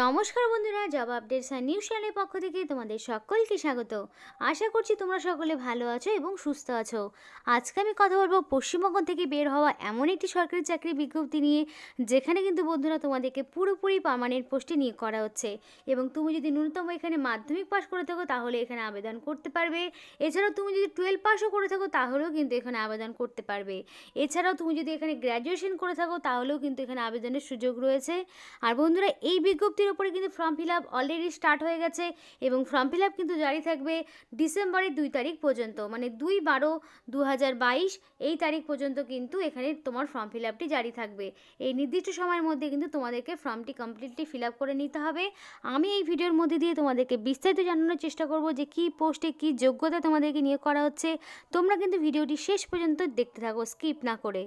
নমস্কার বন্ধুরা job updates আর news চ্যানেলের পক্ষ থেকে তোমাদের সকলকে স্বাগত আশা করছি তোমরা সকলে ভালো আছো এবং সুস্থ আছো আজকে আমি কথা বলবো পশ্চিমবঙ্গ থেকে বের হওয়া এমন একটি সরকারি চাকরি বিজ্ঞপ্তি নিয়ে যেখানে কিন্তু বন্ধুরা তোমাদেরকে পুরোপুরি পার্মানেন্ট পোস্টে নিয়োগ করা হচ্ছে এবং তুমি যদি ন্যূনতম এখানে মাধ্যমিক পাশ করে থাকো তাহলে এখানে আবেদন করতে পারবে এছাড়াও তুমি যদি টুয়েলভ পাসও করে থাকো তাহলেও কিন্তু এখানে আবেদন করতে পারবে এছাড়াও তুমি যদি এখানে গ্র্যাজুয়েশন করে থাকো তাহলেও কিন্তু এখানে আবেদনের সুযোগ রয়েছে আর বন্ধুরা এই বিজ্ঞপ্তি মুহূর্তের ওপরে কিন্তু form fill up already start হয়ে গেছে এবং ফর্ম ফিল আপ কিন্তু জারি থাকবে ডিসেম্বরের দুই তারিখ পর্যন্ত মানে দুই বারো দু এই তারিখ পর্যন্ত কিন্তু এখানে তোমার ফর্ম ফিল আপটি জারি থাকবে এই নির্দিষ্ট সময়ের মধ্যে কিন্তু তোমাদেরকে ফর্মটি কমপ্লিটলি ফিল আপ করে নিতে হবে আমি এই ভিডিওর মধ্যে দিয়ে তোমাদেরকে বিস্তারিত জানানোর চেষ্টা করব যে কি পোস্টে কি যোগ্যতা তোমাদেরকে নিয়োগ করা হচ্ছে তোমরা কিন্তু ভিডিওটি শেষ পর্যন্ত দেখতে থাকো স্কিপ না করে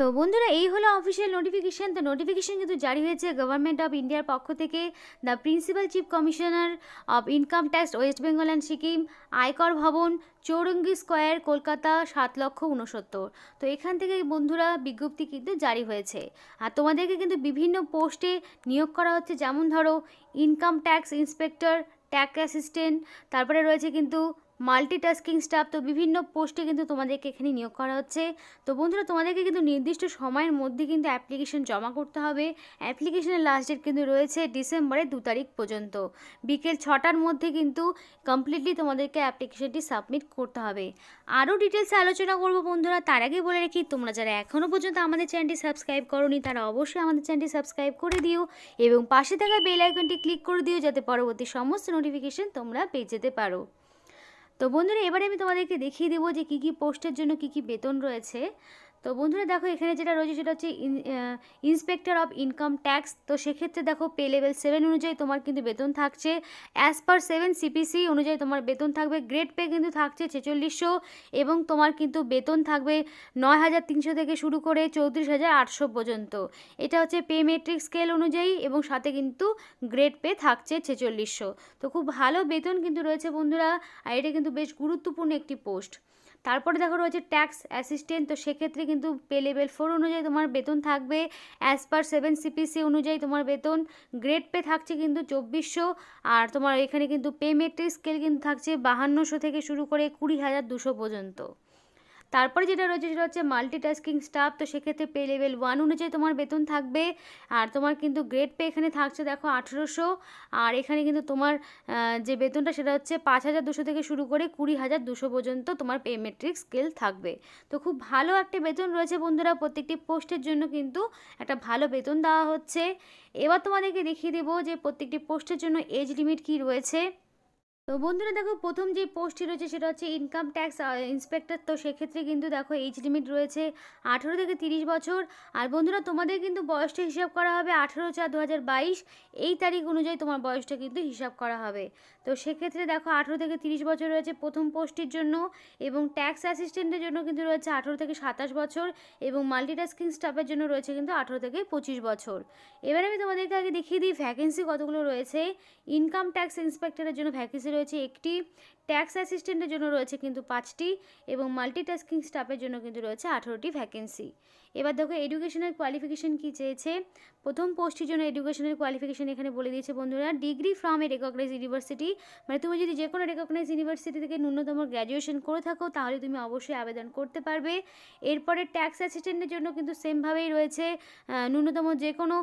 তো বন্ধুরা এই হলো অফিসিয়াল নোটিফিকেশান তো নোটিফিকেশান কিন্তু জারি হয়েছে গভর্নমেন্ট অফ ইন্ডিয়ার পক্ষ থেকে the principal chief commissioner of income tax West Bengal and Sikkim Aayakar Bhavan Chowringhee square Kolkata সাত লক্ষ উনসত্তর তো এখান থেকে বন্ধুরা বিজ্ঞপ্তি কিন্তু জারি হয়েছে আর তোমাদেরকে কিন্তু বিভিন্ন পোস্টে নিয়োগ করা হচ্ছে যেমন ধরো income tax inspector tax assistant তারপরে রয়েছে কিন্তু মাল্টিটাস্কিং স্টাফ তো বিভিন্ন পোস্টে কিন্তু তোমাদেরকে এখানে নিয়োগ করা হচ্ছে তো বন্ধুরা তোমাদেরকে কিন্তু নির্দিষ্ট সময়ের মধ্যে কিন্তু অ্যাপ্লিকেশন জমা করতে হবে অ্যাপ্লিকেশনের লাস্ট ডেট কিন্তু রয়েছে ডিসেম্বরের দু তারিখ পর্যন্ত বিকেল ছটার মধ্যে কিন্তু কমপ্লিটলি তোমাদেরকে অ্যাপ্লিকেশনটি সাবমিট করতে হবে আরও ডিটেলসে আলোচনা করব বন্ধুরা তার আগে বলে রাখি তোমরা যারা এখনও পর্যন্ত আমাদের চ্যানেলটি সাবস্ক্রাইব করনি তারা অবশ্যই আমাদের চ্যানেলটি সাবস্ক্রাইব করে দিও এবং পাশে থাকা বেল আইকনটি ক্লিক করে দিও যাতে পরবর্তী সমস্ত নোটিফিকেশন তোমরা পেয়ে যেতে পারো তো বন্ধুরা এবারে আমি তোমাদেরকে দেখিয়ে দেবো যে কী কী পোস্টের জন্য কী কী বেতন রয়েছে তো বন্ধুরা দেখো এখানে যেটা রয়েছে সেটা হচ্ছে ইন্সপেক্টর অফ ইনকাম ট্যাক্স তো সেক্ষেত্রে দেখো পে লেভেল সেভেন অনুযায়ী তোমার কিন্তু বেতন থাকছে অ্যাজ পার সেভেন সিপিসি অনুযায়ী তোমার বেতন থাকবে গ্রেড পে কিন্তু থাকছে ছেচল্লিশশো এবং তোমার কিন্তু বেতন থাকবে নয় হাজার তিনশো থেকে শুরু করে চৌত্রিশ হাজার আটশো পর্যন্ত এটা হচ্ছে পে মেট্রিক স্কেল অনুযায়ী এবং সাথে কিন্তু গ্রেড পে থাকছে ছেচল্লিশশো তো খুব ভালো বেতন কিন্তু রয়েছে বন্ধুরা আর এটা কিন্তু বেশ গুরুত্বপূর্ণ একটি পোস্ট তারপরে দেখো রয়েছে ট্যাক্স অ্যাসিস্ট্যান্ট তো সেক্ষেত্রে কিন্তু পে লেভেল ফোর অনুযায়ী তোমার বেতন থাকবে অ্যাজ পার সেভেন সিপিসি অনুযায়ী তোমার বেতন গ্রেড পে থাকছে কিন্তু চব্বিশশো আর তোমার এখানে কিন্তু পে মেট্রিক স্কেল কিন্তু থাকছে বাহান্নশো থেকে শুরু করে কুড়ি হাজার দুশো পর্যন্ত তারপরে যেটা রয়েছে সেটা হচ্ছে মাল্টিটাস্কিং স্টাফ তো সেক্ষেত্রে পে লেভেল ওয়ান অনুযায়ী তোমার বেতন থাকবে আর তোমার কিন্তু গ্রেড পে এখানে থাকছে দেখো আঠেরোশো আর এখানে কিন্তু তোমার যে বেতনটা সেটা হচ্ছে পাঁচ হাজার দুশো থেকে শুরু করে কুড়ি হাজার দুশো পর্যন্ত তোমার পে মেট্রিক স্কেল থাকবে তো খুব ভালো একটা বেতন রয়েছে বন্ধুরা প্রত্যেকটি পোস্টের জন্য কিন্তু একটা ভালো বেতন দেওয়া হচ্ছে এবার তোমাদেরকে দেখিয়ে দেবো যে প্রত্যেকটি পোস্টের জন্য এজ লিমিট কি রয়েছে তো বন্ধুরা দেখো প্রথম যে পোস্টটি রয়েছে সেটা হচ্ছে ইনকাম ট্যাক্স ইন্সপেক্টর তো সেক্ষেত্রে কিন্তু দেখো এইজ লিমিট রয়েছে আঠেরো থেকে তিরিশ বছর আর বন্ধুরা তোমাদের কিন্তু বয়সটা হিসাব করা হবে আঠেরো চার দু এই তারিখ অনুযায়ী তোমার বয়সটা কিন্তু হিসাব করা হবে তো সেক্ষেত্রে দেখো আঠেরো থেকে তিরিশ বছর রয়েছে প্রথম পোস্টটির জন্য এবং ট্যাক্স অ্যাসিস্ট্যান্টের জন্য কিন্তু রয়েছে আঠেরো থেকে সাতাশ বছর এবং মাল্টিটাস্কিং স্টাফের জন্য রয়েছে কিন্তু আঠেরো থেকে পঁচিশ বছর এবার আমি তোমাদেরকে আগে দেখিয়ে দিই ভ্যাকেন্সি কতগুলো রয়েছে ইনকাম ট্যাক্স ইন্সপেক্টরের জন্য ভ্যাকেন্সি রয়েছে একটি ট্যাক্স অ্যাসিস্ট্যান্টের জন্য রয়েছে কিন্তু পাঁচটি এবং মাল্টিটাস্কিং স্টাফের জন্য কিন্তু রয়েছে আঠেরোটি ভ্যাকেন্সি এবার দেখো এডুকেশনের কোয়ালিফিকেশন কী চেয়েছে প্রথম পোস্টের জন্য এডুকেশনের কোয়ালিফিকেশন এখানে বলে দিয়েছে বন্ধুরা degree from a recognize university মানে তুমি যদি যে কোনো রেকগনাইজ ইউনিভার্সিটি থেকে ন্যূনতম গ্র্যাজুয়েশন করে থাকো তাহলে তুমি অবশ্যই আবেদন করতে পারবে এরপরে ট্যাক্স অ্যাসিস্ট্যান্টের জন্য কিন্তু সেমভাবেই রয়েছে ন্যূনতম যে কোনো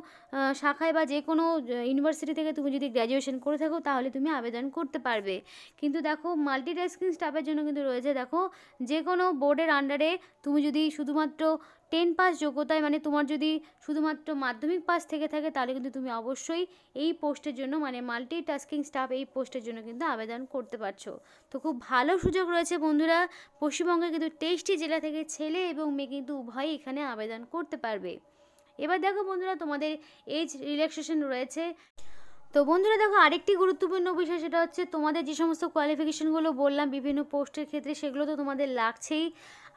শাখায় বা যে কোনো ইউনিভার্সিটি থেকে তুমি যদি গ্র্যাজুয়েশন করে থাকো তাহলে তুমি আবেদন করতে পারবে আসবে কিন্তু দেখো মাল্টিটাস্কিং স্টাফের জন্য কিন্তু রয়েছে দেখো যে কোনো বোর্ডের আন্ডারে তুমি যদি শুধুমাত্র টেন পাস যোগ্যতায় মানে তোমার যদি শুধুমাত্র মাধ্যমিক পাস থেকে থাকে তাহলে কিন্তু তুমি অবশ্যই এই পোস্টের জন্য মানে মাল্টি টাস্কিং স্টাফ এই পোস্টের জন্য কিন্তু আবেদন করতে পারছো তো খুব ভালো সুযোগ রয়েছে বন্ধুরা পশ্চিমবঙ্গের কিন্তু তেইশটি জেলা থেকে ছেলে এবং মেয়ে কিন্তু উভয়ই এখানে আবেদন করতে পারবে এবার দেখো বন্ধুরা তোমাদের এজ রিল্যাক্সেশন রয়েছে তো বন্ধুরা দেখো আরেকটি গুরুত্বপূর্ণ বিষয় সেটা হচ্ছে তোমাদের যে সমস্ত কোয়ালিফিকেশনগুলো বললাম বিভিন্ন পোস্টের ক্ষেত্রে সেগুলো তো তোমাদের লাগছেই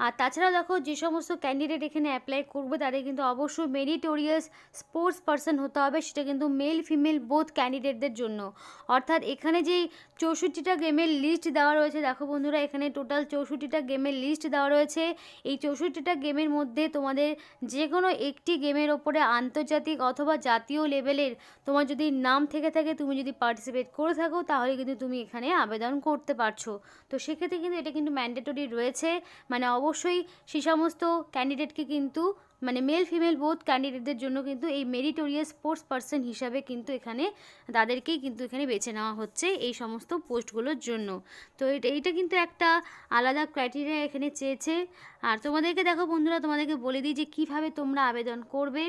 আর তাছাড়া দেখো যে সমস্ত ক্যান্ডিডেট এখানে অ্যাপ্লাই করবে তাদের কিন্তু অবশ্যই মেরিটোরিয়াস স্পোর্টস পার্সন হতে হবে সেটা কিন্তু মেল ফিমেল বোথ ক্যান্ডিডেটদের জন্য অর্থাৎ এখানে যেই চৌষট্টিটা গেমের লিস্ট দেওয়া রয়েছে দেখো বন্ধুরা এখানে টোটাল চৌষট্টিটা গেমের লিস্ট দেওয়া রয়েছে এই চৌষট্টিটা গেমের মধ্যে তোমাদের যে কোনো একটি গেমের ওপরে আন্তর্জাতিক অথবা জাতীয় লেভেলের তোমার যদি নাম থেকে থেকে থাকে তুমি যদি পার্টিসিপেট করে থাকো তাহলে কিন্তু তুমি এখানে আবেদন করতে পারছো তো সেক্ষেত্রে কিন্তু এটা কিন্তু ম্যান্ডেটরি রয়েছে মানে অবশ্যই সে সমস্ত ক্যান্ডিডেটকে কিন্তু মানে মেল ফিমেল বোধ ক্যান্ডিডেটদের জন্য কিন্তু এই মেরিটোরিয়াস স্পোর্টস পার্সন হিসাবে কিন্তু এখানে তাদেরকেই কিন্তু এখানে বেছে নেওয়া হচ্ছে এই সমস্ত পোস্টগুলোর জন্য তো এটা এইটা কিন্তু একটা আলাদা ক্রাইটেরিয়া এখানে চেয়েছে আর তোমাদেরকে দেখো বন্ধুরা তোমাদেরকে বলে দিই যে কিভাবে তোমরা আবেদন করবে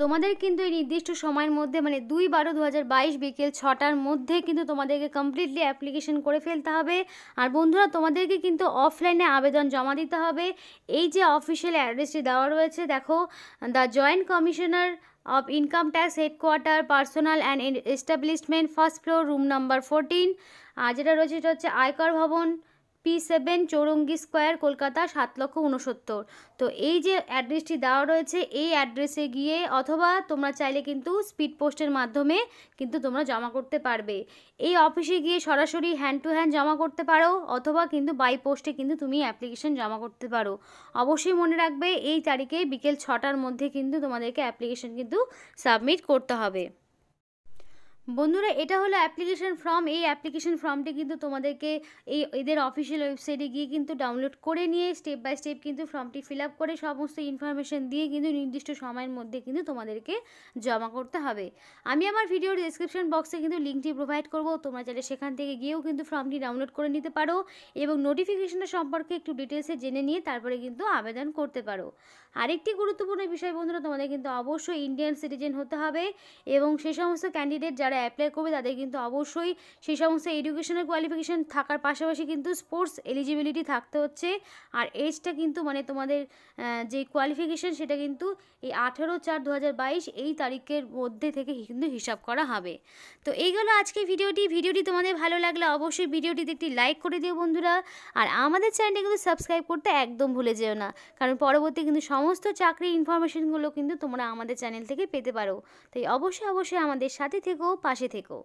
তোমাদের কিন্তু এই নির্দিষ্ট সময়ের মধ্যে মানে দুই বারো দু বিকেল ছটার মধ্যে কিন্তু তোমাদেরকে কমপ্লিটলি অ্যাপ্লিকেশন করে ফেলতে হবে আর বন্ধুরা তোমাদেরকে কিন্তু অফলাইনে আবেদন জমা দিতে হবে এই যে অফিসিয়াল অ্যাড্রেসটি দেওয়া রয়েছে দেখো the joint commissioner of income tax headquarter personal and establishment first floor room number fourteen আর যেটা রয়েছে সেটা হচ্ছে Aayakar Bhavan P seven Chowringhee square Kolkata সাত লক্ষ উনসত্তর তো এই যে অ্যাড্রেসটি দেওয়া রয়েছে এই অ্যাড্রেসে গিয়ে অথবা তোমরা চাইলে কিন্তু স্পিড পোস্টের মাধ্যমে কিন্তু তোমরা জমা করতে পারবে এই অফিসে গিয়ে সরাসরি হ্যান্ড টু হ্যান্ড জমা করতে পারো অথবা কিন্তু বাই পোস্টে কিন্তু তুমি অ্যাপ্লিকেশন জমা করতে পারো অবশ্যই মনে রাখবে এই তারিখে বিকেল ছটার মধ্যে কিন্তু তোমাদেরকে অ্যাপ্লিকেশন কিন্তু সাবমিট করতে হবে বন্ধুরা এটা হলো অ্যাপ্লিকেশন ফর্ম এই অ্যাপ্লিকেশন ফর্মটি কিন্তু তোমাদেরকে এই এদের অফিসিয়াল ওয়েবসাইটে গিয়ে কিন্তু ডাউনলোড করে নিয়ে স্টেপ বাই স্টেপ কিন্তু ফর্মটি ফিল আপ করে সমস্ত ইনফরমেশান দিয়ে কিন্তু নির্দিষ্ট সময়ের মধ্যে কিন্তু তোমাদেরকে জমা করতে হবে আমি আমার ভিডিওর ডিসক্রিপশান বক্সে কিন্তু লিঙ্কটি প্রোভাইড করব তোমরা চাইলে সেখান থেকে গিয়েও কিন্তু ফর্মটি ডাউনলোড করে নিতে পারো এবং নোটিফিকেশনের সম্পর্কে একটু ডিটেলসে জেনে নিয়ে তারপরে কিন্তু আবেদন করতে পারো আরেকটি গুরুত্বপূর্ণ বিষয় বন্ধুরা তোমাদের কিন্তু অবশ্যই ইন্ডিয়ান সিটিজেন হতে হবে এবং সে সমস্ত ক্যান্ডিডেট যারা যারা অ্যাপ্লাই করবে তাদের কিন্তু অবশ্যই সেই সমস্ত এডুকেশনাল কোয়ালিফিকেশান থাকার পাশাপাশি কিন্তু স্পোর্টস এলিজিবিলিটি থাকতে হচ্ছে আর এজটা কিন্তু মানে তোমাদের যে কোয়ালিফিকেশান সেটা কিন্তু এই আঠেরো চার দু এই তারিখের মধ্যে থেকে কিন্তু হিসাব করা হবে তো এই গেল আজকে ভিডিওটি ভিডিওটি তোমাদের ভালো লাগলে অবশ্যই ভিডিওটিতে একটি লাইক করে দিও বন্ধুরা আর আমাদের চ্যানেলটি কিন্তু সাবস্ক্রাইব করতে একদম ভুলে যেও না কারণ পরবর্তী কিন্তু সমস্ত চাকরি ইনফরমেশনগুলো কিন্তু তোমরা আমাদের চ্যানেল থেকে পেতে পারো তাই অবশ্যই অবশ্যই আমাদের সাথে থেকেও পাশে থেকো